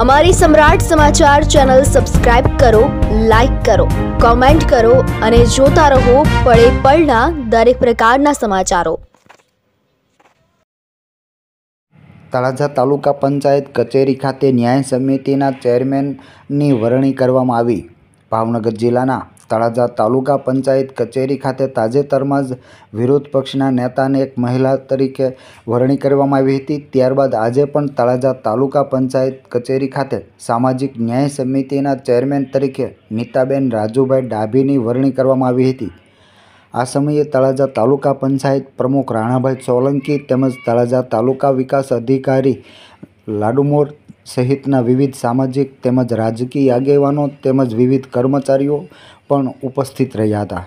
અમારી Samrat Samachar channel subscribe કરો like કરો કોમેન્ટ કરો અને જોતા રહો પળે પળના દરેક પ્રકારના સમાચારો તળાજા તાલુકા પંચાયત કચેરી ખાતે ન્યાય સમિતિના ચેરમેનની વરણી કરવામાં આવી ભાવનગર જિલ્લાના તળાજા તાલુકા પંચાયત કચેરી ખાતે તાજેતરમાં જ વિરોધ પક્ષના નેતાને એક મહિલા તરીકે વરણી કરવામાં આવી હતી ત્યારબાદ આજે પણ તળાજા તાલુકા પંચાયત કચેરી ખાતે સામાજિક ન્યાય સમિતિના ચેરમેન તરીકે નીતાબેન રાજુભાઈ ડાભીની વરણી કરવામાં આવી હતી આ સમયે તળાજા તાલુકા પંચાયત પ્રમુખ રાણાભાઈ સોલંકી તેમજ તળાજા તાલુકા વિકાસ અધિકારી લાડુમોર સહિતના વિવિધ સામાજિક તેમજ રાજકીય આગેવાનો તેમજ વિવિધ કર્મચારીઓ પણ ઉપસ્થિત રહ્યા હતા